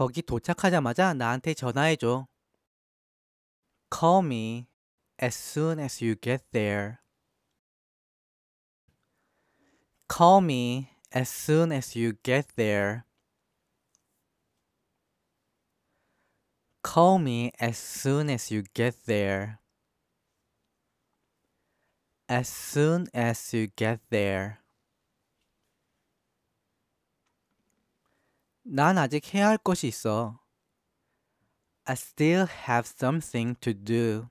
거기 도착하자마자 나한테 전화해줘. Call me as soon as you get there. Call me as soon as you get there. Call me as soon as you get there. As soon as you get there. 난 아직 해야 할 것이 있어. I still have something to do.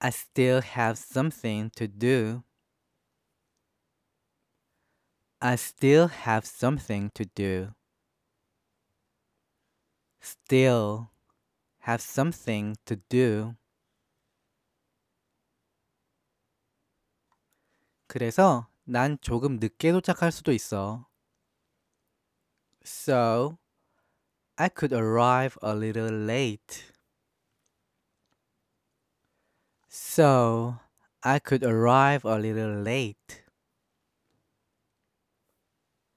I still have something to do. I still have something to do. Still have something to do. 그래서 난 조금 늦게 도착할 수도 있어. so I could arrive a little late. So I could arrive a little late.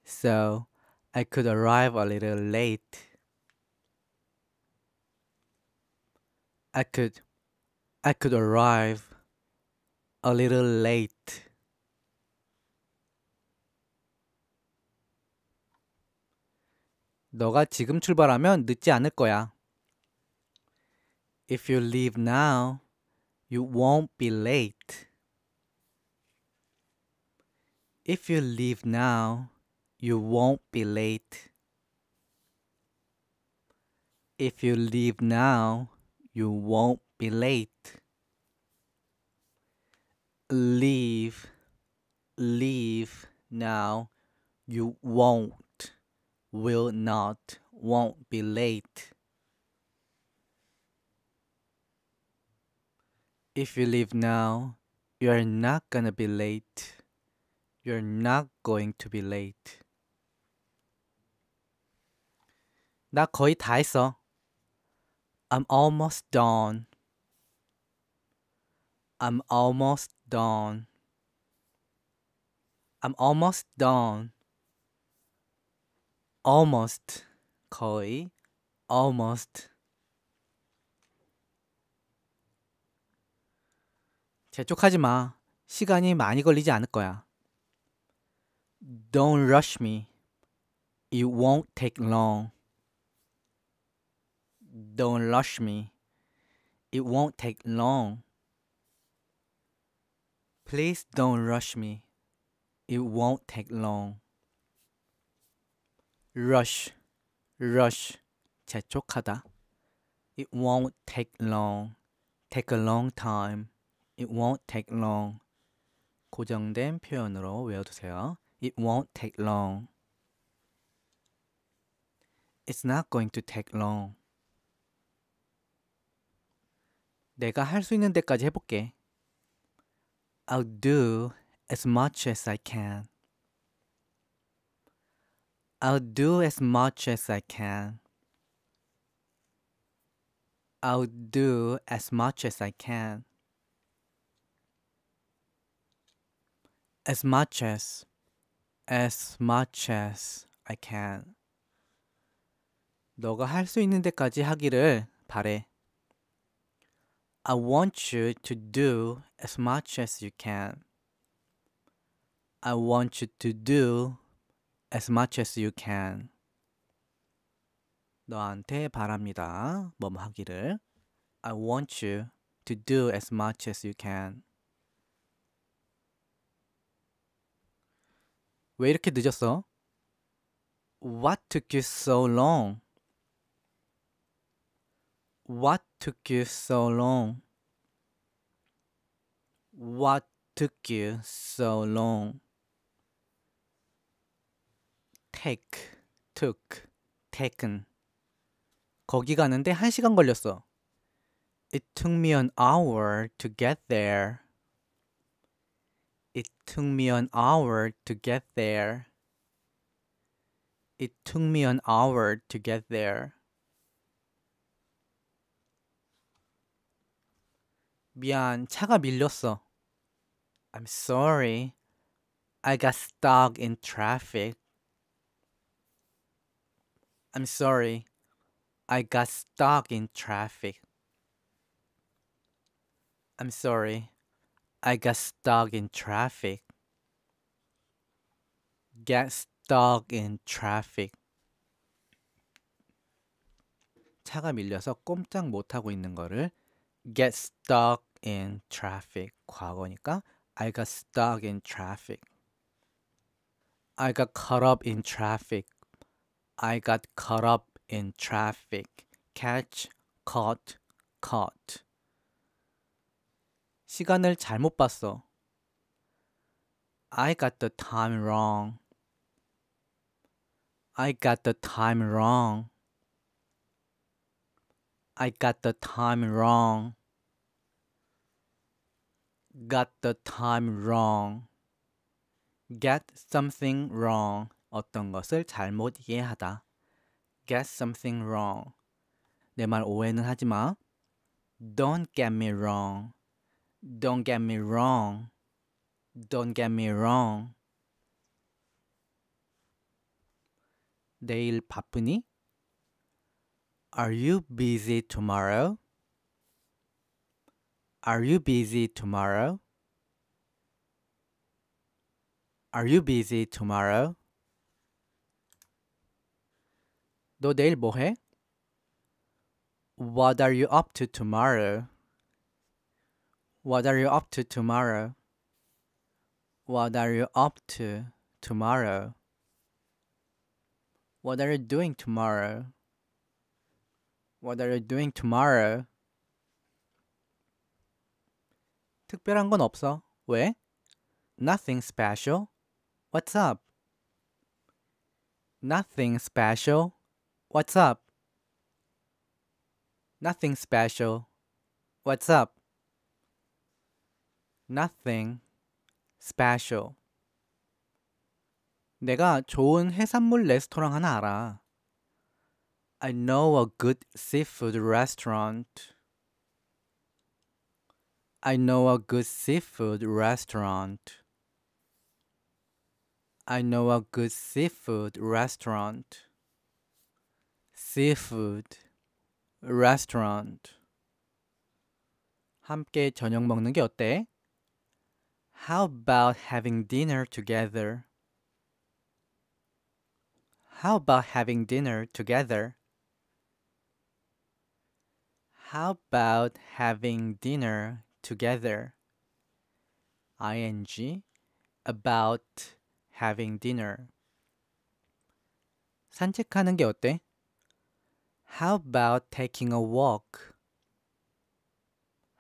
So I could arrive a little late. I could I could arrive a little late. 너가 지금 출발하면 늦지 않을 거야. If you leave now, you won't be late. If you leave now, you won't be late. If you leave now, you won't be late. Leave, leave now, you won't. will not, won't be late. If you leave now, you're not gonna be late. You're not going to be late. 나 거의 다 했어. I'm almost done. I'm almost done. I'm almost done. almost 거의 almost 재촉하지 마. 시간이 많이 걸리지 않을 거야. Don't rush me. It won't take long. Don't rush me. It won't take long. Please don't rush me. It won't take long. rush, rush, 재촉하다. It won't take long, take a long time. It won't take long. 고정된 표현으로 외워두세요. It won't take long. It's not going to take long. 내가 할 수 있는 데까지 해볼게. I'll do as much as I can. I'll do as much as I can. I'll do as much as I can. As much as, as much as I can. 너가 할 수 있는 데까지 하기를 바래. I want you to do as much as you can. I want you to do as much as you can. 너한테 바랍니다. 뭐뭐 하기를. I want you to do as much as you can. 왜 이렇게 늦었어? What took you so long? What took you so long? What took you so long? take, took, taken. 거기 가는데 1시간 걸렸어. It took me an hour to get there. It took me an hour to get there. It took me an hour to get there. 미안, 차가 밀렸어. I'm sorry. I got stuck in traffic. I'm sorry. I got stuck in traffic. I'm sorry. I got stuck in traffic. Get stuck in traffic. 차가 밀려서 꼼짝 못하고 있는 거를 get stuck in traffic 과거니까 I got stuck in traffic. I got caught up in traffic I got caught up in traffic. catch, caught, caught. 시간을 잘못 봤어. I got the time wrong. I got the time wrong. I got the time wrong. Got the time wrong. Get something wrong. 어떤 것을 잘못 이해하다. Get something wrong. 내 말 오해는 하지 마. Don't get me wrong. Don't get me wrong. Don't get me wrong. 내일 바쁘니? Are you busy tomorrow? Are you busy tomorrow? Are you busy tomorrow? 너내일 뭐해? What are you up to tomorrow? What are you up to tomorrow? What are you up to tomorrow? What are you doing tomorrow? What are you doing tomorrow? 특별한 건 없어. 왜? Nothing special. What's up? Nothing special. What's up? Nothing special. What's up? Nothing special. 내가 좋은 해산물 레스토랑 하나 알아. I know a good seafood restaurant. I know a good seafood restaurant. I know a good seafood restaurant seafood restaurant. 함께 저녁 먹는 게 어때? How about having dinner together? How about having dinner together? How about having dinner together? ing about having dinner 산책하는 게 어때? How about taking a walk?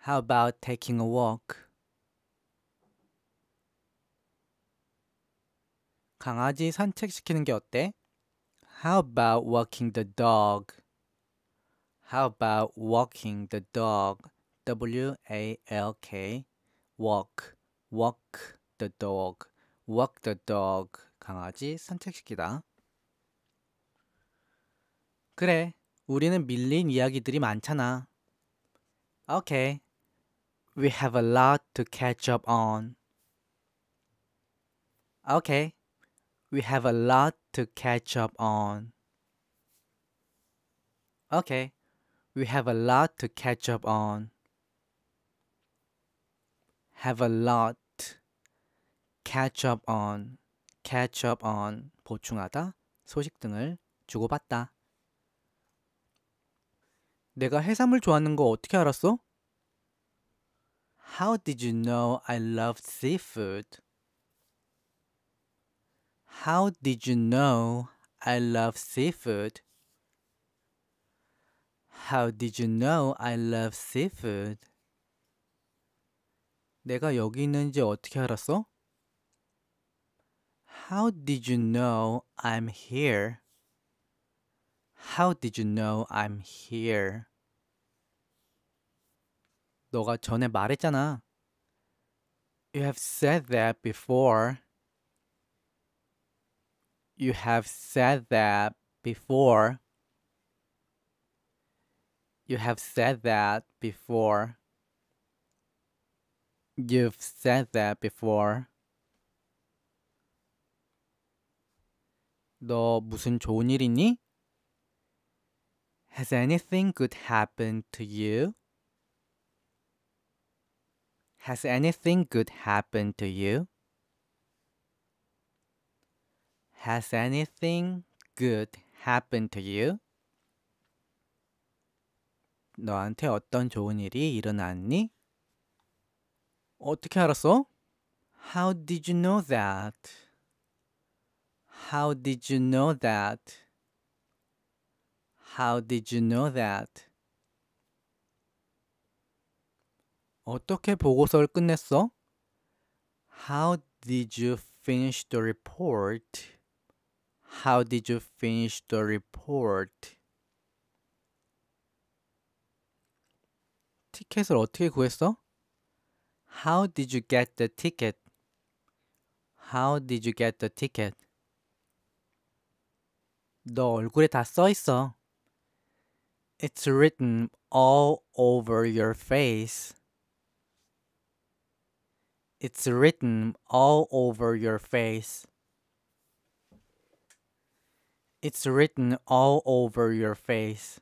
How about taking a walk? 강아지 산책시키는 게 어때? How about walking the dog? How about walking the dog? W A L K walk walk the dog walk the dog 강아지 산책시키다 그래 우리는 밀린 이야기들이 많잖아. Okay. We have a lot to catch up on. Okay. We have a lot to catch up on. Okay. We have a lot to catch up on. Have a lot. Catch up on. catch up on. 보충하다. 소식 등을 주고받다. 내가 해삼을 좋아하는 거 어떻게 알았어? How did you know I loved seafood? How did you know I love seafood? How did you know I love seafood? 내가 여기 있는지 어떻게 알았어? How did you know I'm here? How did you know I'm here? 너가 전에 말했잖아. You have said that before. You have said that before. You have said that before. You've said that before. 너 무슨 좋은 일 있니? Has anything good happened to you? Has anything good happened to you? Has anything good happened to you? 너한테 어떤 좋은 일이 일어났니? 어떻게 알았어? How did you know that? How did you know that? How did you know that? 어떻게 보고서를 끝냈어? How did you finish the report? How did you finish the report? 티켓을 어떻게 구했어? How did you get the ticket? How did you get the ticket? 너 얼굴에 다써 있어. It's written all over your face. It's written all over your face. It's written all over your face.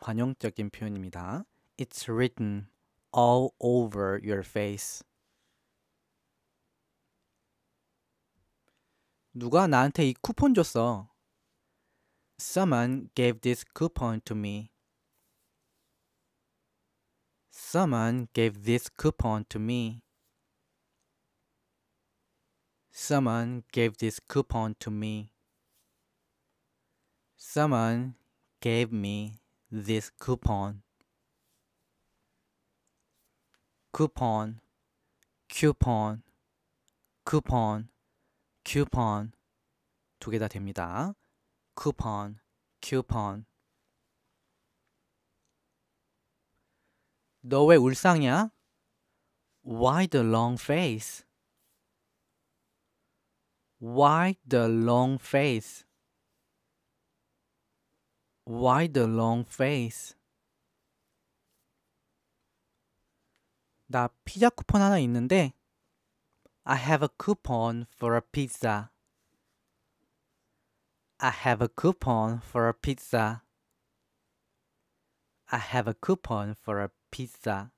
관용적인 표현입니다. It's written all over your face. 누가 나한테 이 쿠폰 줬어. Someone gave this coupon to me. Someone gave this coupon to me. Someone gave this coupon to me. Someone gave me this coupon. Coupon, coupon, coupon, coupon 두개 다 됩니다 coupon, coupon. 너왜 울상이야? Why the long face? Why the long face? Why the long face? 나 피자 쿠폰 하나 있는데 I have a coupon for a pizza. I have a coupon for a pizza. I have a coupon for a pizza.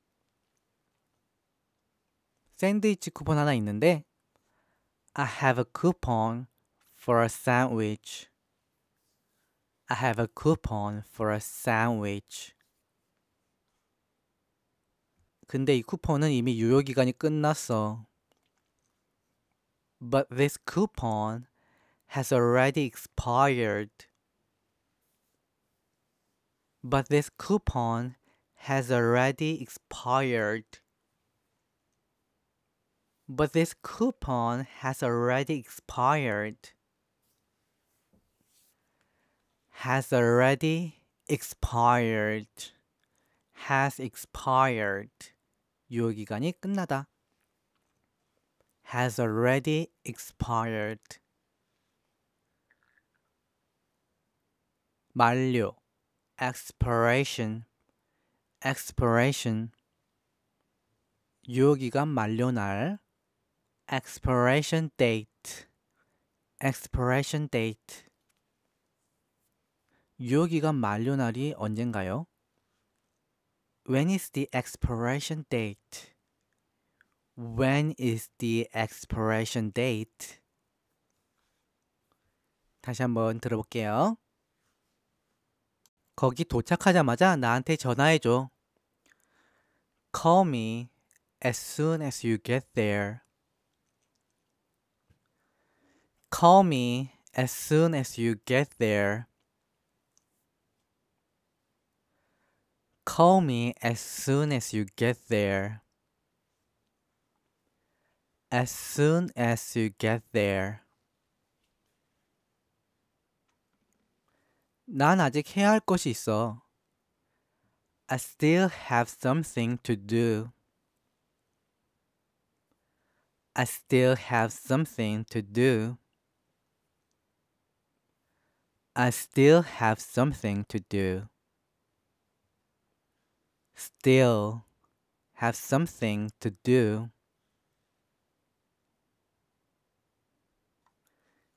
샌드위치 쿠폰 하나 있는데 I have a coupon for a sandwich. I have a coupon for a sandwich. 근데 이 쿠폰은 이미 유효 기간이 끝났어. But this coupon has already expired. But this coupon has already expired. But this coupon has already expired. Has already expired. has expired. 기간이 끝나다. has already expired. 만료 expiration expiration 유효기간 만료 날 expiration date expiration date 유효기간 만료 날이 언젠가요? When is the expiration date? When is the expiration date? 다시 한번 들어볼게요. 거기 도착하자마자 나한테 전화해줘. Call me as soon as you get there. Call me as soon as you get there. Call me as soon as you get there. As soon as you get there. 난 아직 해야 할 것이 있어. I still have something to do. I still have something to do. I still have something to do. Still have something to do.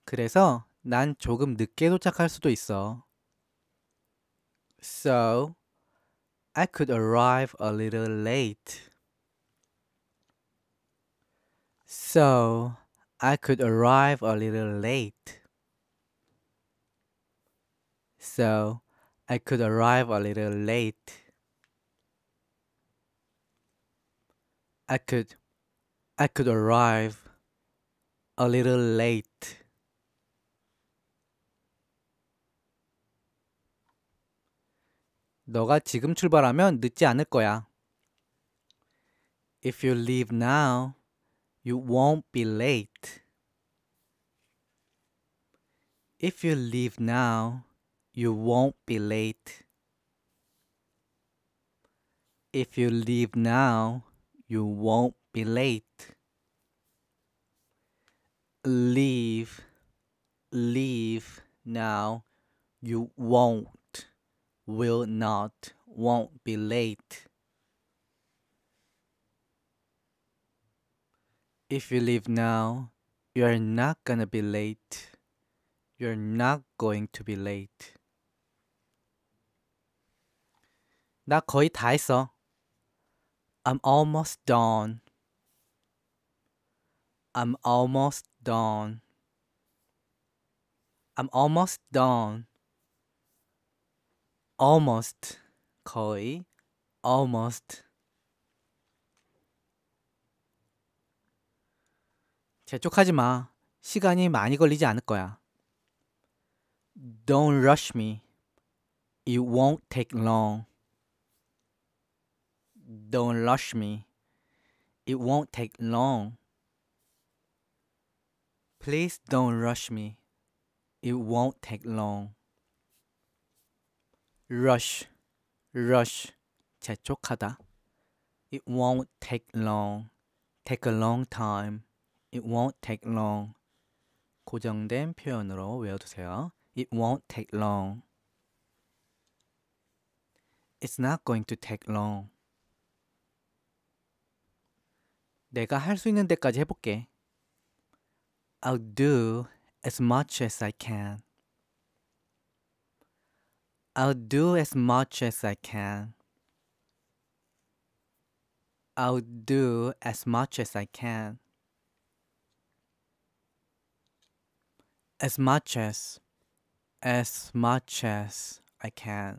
그래서 난 조금 늦게 도착할 수도 있어. so I could arrive a little late. So I could arrive a little late. So I could arrive a little late. I could I could arrive a little late. 너가 지금 출발하면 늦지 않을 거야. If you leave now, you won't be late. If you leave now, you won't be late. If you leave now, you won't be late. Leave, leave now, you won't. will not, won't be late. If you leave now, you're not gonna be late. You're not going to be late. 나 거의 다 했어. I'm almost done. I'm almost done. I'm almost done. almost 거의 almost 재촉하지 마. 시간이 많이 걸리지 않을 거야. Don't rush me. It won't take long. Don't rush me. It won't take long. Please don't rush me. It won't take long. rush, rush, 재촉하다. It won't take long, take a long time. It won't take long. 고정된 표현으로 외워두세요. It won't take long. It's not going to take long. 내가 할 수 있는 데까지 해볼게. I'll do as much as I can. I'll do as much as I can. I'll do as much as I can. As much as, as much as I can.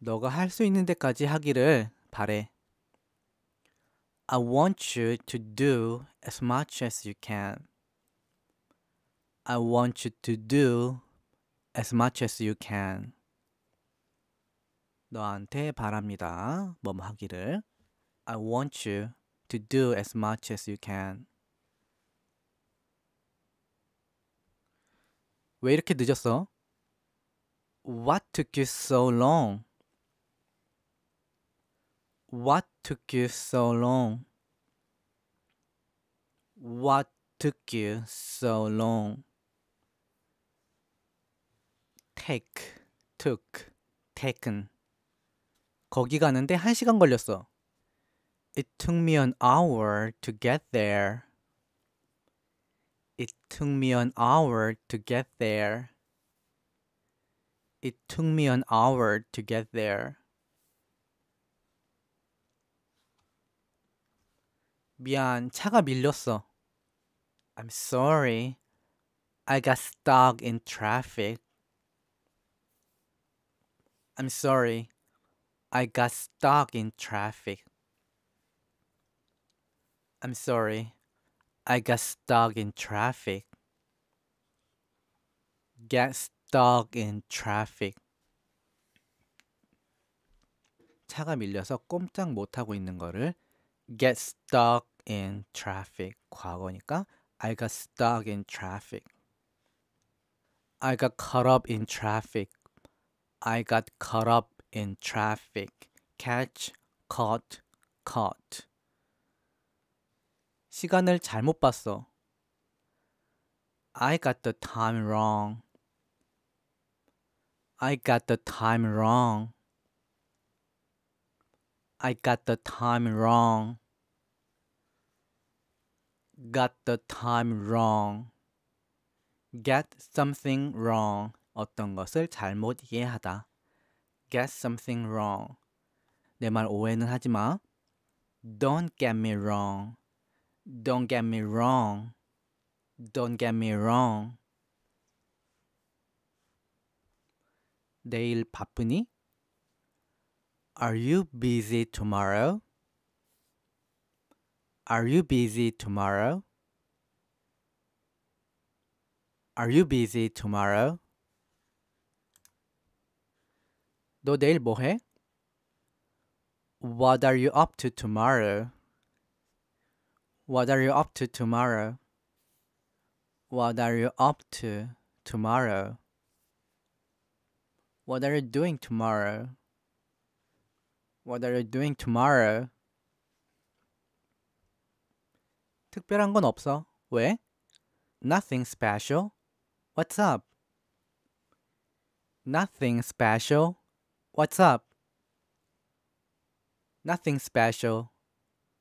너가 할 수 있는 데까지 하기를 바래. I want you to do as much as you can. I want you to do as much as you can. 너한테 바랍니다. 뭐뭐 하기를. I want you to do as much as you can. 왜 이렇게 늦었어? What took you so long? What took you so long? What took you so long? take, took, taken. 거기 가는데 1시간 걸렸어. It took me an hour to get there. It took me an hour to get there. It took me an hour to get there. 미안, 차가 밀렸어. I'm sorry. I got stuck in traffic. I'm sorry. I got stuck in traffic. I'm sorry. I got stuck in traffic. Get stuck in traffic. 차가 밀려서 꼼짝 못하고 있는 거를 get stuck in traffic 과거니까 I got stuck in traffic. I got caught up in traffic. I got caught up in traffic. catch, caught, caught. 시간을 잘못 봤어. I got the time wrong. I got the time wrong. I got the time wrong. Got the time wrong. Get something wrong. 어떤 것을 잘못 이해하다. get something wrong. 내 말 오해는 하지 마. Don't get me wrong. Don't get me wrong. Don't get me wrong. 내일 바쁘니? Are you busy tomorrow? Are you busy tomorrow? Are you busy tomorrow? 너내일 뭐해? What are you up to tomorrow? What are you up to tomorrow? What are you up to tomorrow? What are you doing tomorrow? What are you doing tomorrow? 특별한 건 없어. 왜? Nothing special. What's up? Nothing special. What's up? Nothing special.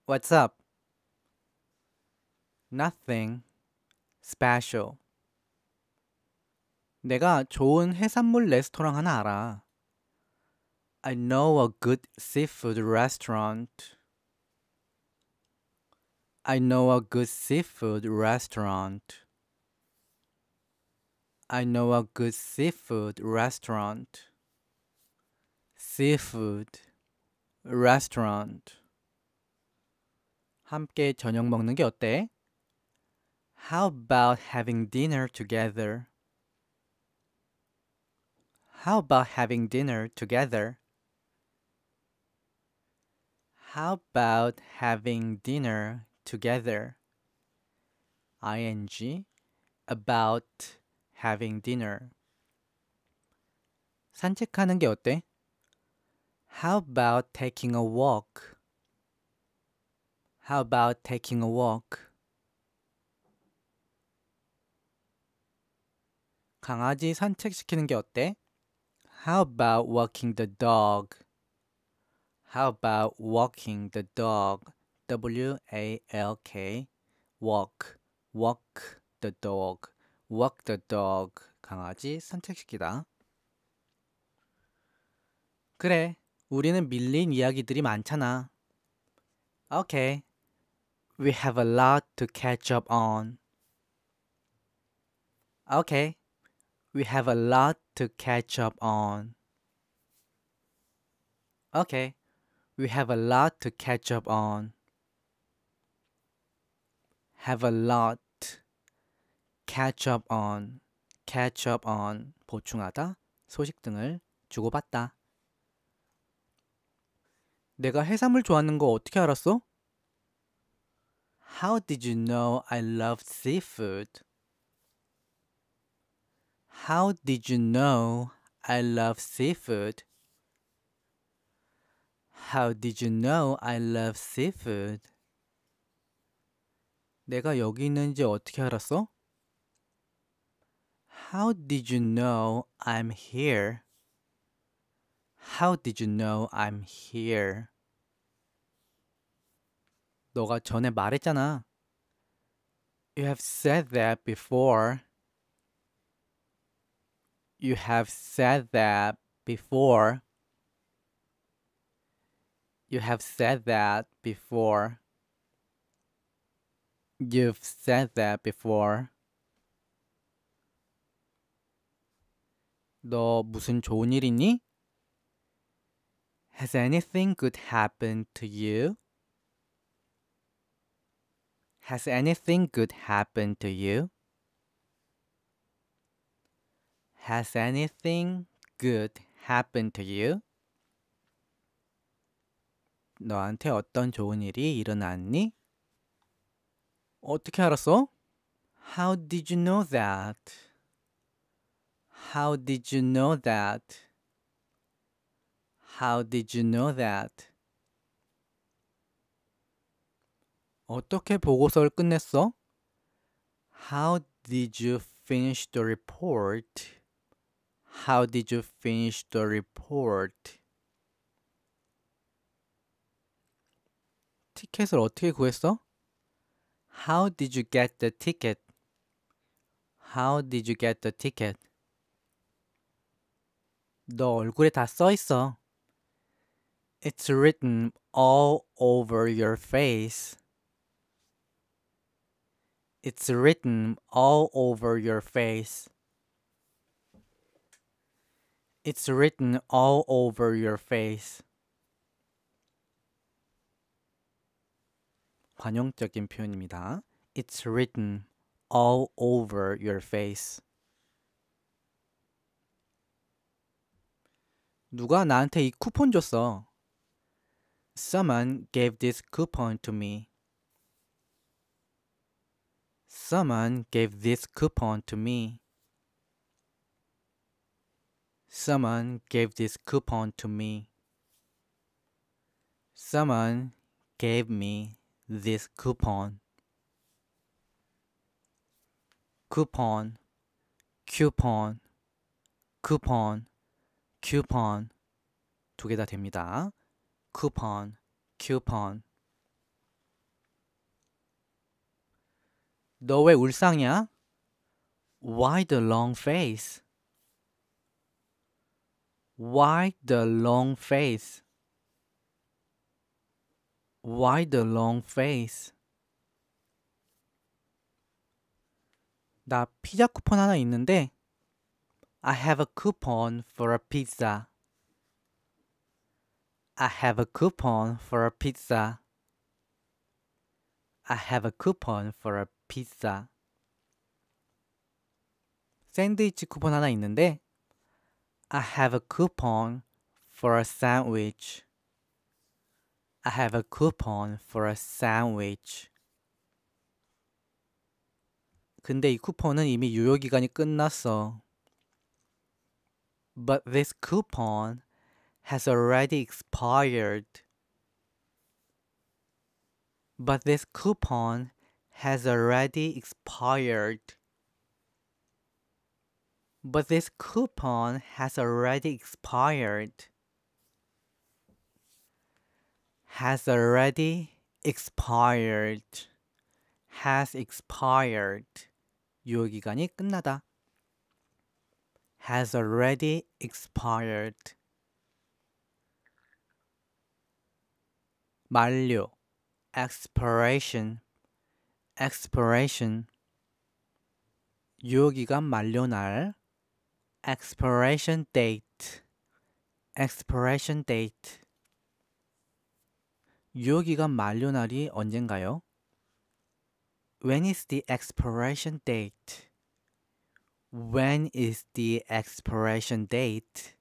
What's up? Nothing special. 내가 좋은 해산물 레스토랑 하나 알아. I know a good seafood restaurant. I know a good seafood restaurant. I know a good seafood restaurant seafood restaurant. 함께 저녁 먹는 게 어때? How about having dinner together? How about having dinner together? How about having dinner together? ing about having dinner 산책하는 게 어때? How about taking a walk? How about taking a walk? 강아지 산책시키는 게 어때? How about walking the dog? How about walking the dog? W A L K walk walk the dog walk the dog 강아지 산책시키다 그래 우리는 밀린 이야기들이 많잖아. Okay. We have a lot to catch up on. Okay. We have a lot to catch up on. Okay. We have a lot to catch up on. Have a lot. Catch up on. Catch up on. 보충하다. 소식 등을 주고받다. 내가 해삼을 좋아하는 거 어떻게 알았어? How did you know I loved seafood? How did you know I love seafood? How did you know I love seafood? 내가 여기 있는지 어떻게 알았어? How did you know I'm here? How did you know I'm here? 너가 전에 말했잖아. You have said that before. You have said that before. You have said that before. You've said that before. 너 무슨 좋은 일 있니? Has anything good happened to you? Has anything good happened to you? Has anything good happened to you? 너한테 어떤 좋은 일이 일어났니? 어떻게 알았어? How did you know that? How did you know that? How did you know that? 어떻게 보고서를 끝냈어? How did you finish the report? How did you finish the report? 티켓을 어떻게 구했어? How did you get the ticket? How did you get the ticket? 너 얼굴에 다써 있어. It's written all over your face. It's written all over your face. It's written all over your face. 관용적인 표현입니다. It's written all over your face. 누가 나한테 이 쿠폰 줬어. Someone gave this coupon to me. Someone gave this coupon to me. Someone gave this coupon to me. Someone gave me this coupon. Coupon, coupon, coupon, coupon 두 개 다 됩니다 coupon, coupon. 너왜 울상이야? Why the long face? Why the long face? Why the long face? 나 피자 쿠폰 하나 있는데 I have a coupon for a pizza. I have a coupon for a pizza. I have a coupon for a pizza. 샌드위치 쿠폰 하나 있는데 I have a coupon for a sandwich. I have a coupon for a sandwich. 근데 이 쿠폰은 이미 유효 기간이 끝났어. But this coupon has already expired. But this coupon has already expired. But this coupon has already expired. Has already expired. has expired. 기간이 끝나다. has already expired. 만료 expiration expiration 유효기간 만료 날 expiration date expiration date 유효기간 만료 날이 언젠가요? When is the expiration date? When is the expiration date?